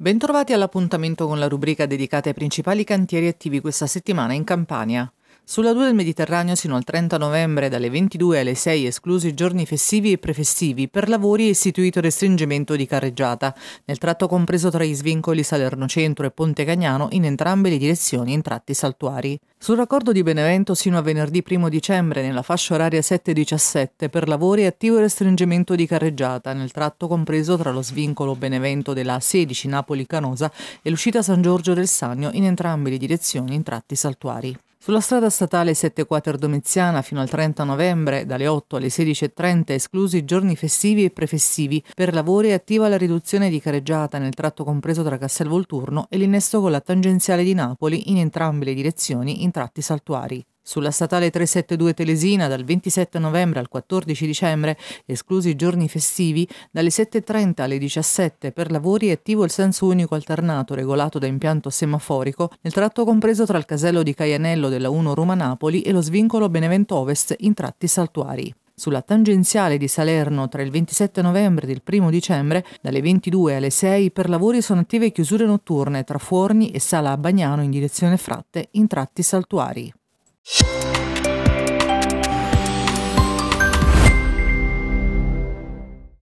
Bentrovati all'appuntamento con la rubrica dedicata ai principali cantieri attivi questa settimana in Campania. Sulla 2 del Mediterraneo sino al 30 novembre dalle 22 alle 6 esclusi giorni festivi e prefestivi per lavori è istituito restringimento di carreggiata nel tratto compreso tra i svincoli Salerno Centro e Ponte Cagnano in entrambe le direzioni in tratti saltuari. Sul raccordo di Benevento sino a venerdì 1 dicembre nella fascia oraria 7-17 per lavori è attivo restringimento di carreggiata nel tratto compreso tra lo svincolo Benevento della 16 Napoli Canosa e l'uscita San Giorgio del Sannio in entrambe le direzioni in tratti saltuari. Sulla strada statale 7 Quater Domiziana fino al 30 novembre, dalle 8 alle 16.30, esclusi giorni festivi e prefestivi, per lavori è attiva la riduzione di careggiata nel tratto compreso tra Castel Volturno e l'innesto con la tangenziale di Napoli in entrambe le direzioni in tratti saltuari. Sulla statale 372 Telesina dal 27 novembre al 14 dicembre, esclusi i giorni festivi, dalle 7.30 alle 17 per lavori è attivo il senso unico alternato regolato da impianto semaforico nel tratto compreso tra il casello di Caianello della 1 Roma Napoli e lo svincolo Benevento Ovest in tratti saltuari sulla tangenziale di Salerno tra il 27 novembre e il 1 dicembre, dalle 22 alle 6 per lavori sono attive chiusure notturne tra Forni e Sala a Bagnano in direzione Fratte in tratti saltuari. you